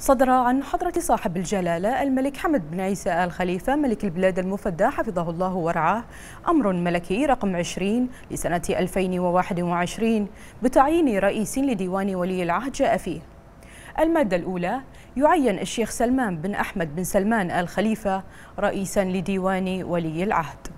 صدر عن حضرة صاحب الجلالة الملك حمد بن عيسى آل خليفة ملك البلاد المفدى حفظه الله ورعاه أمر ملكي رقم 20 لسنة 2021 بتعيين رئيس لديوان ولي العهد جاء فيه المادة الأولى يعين الشيخ سلمان بن أحمد بن سلمان آل خليفة رئيسا لديوان ولي العهد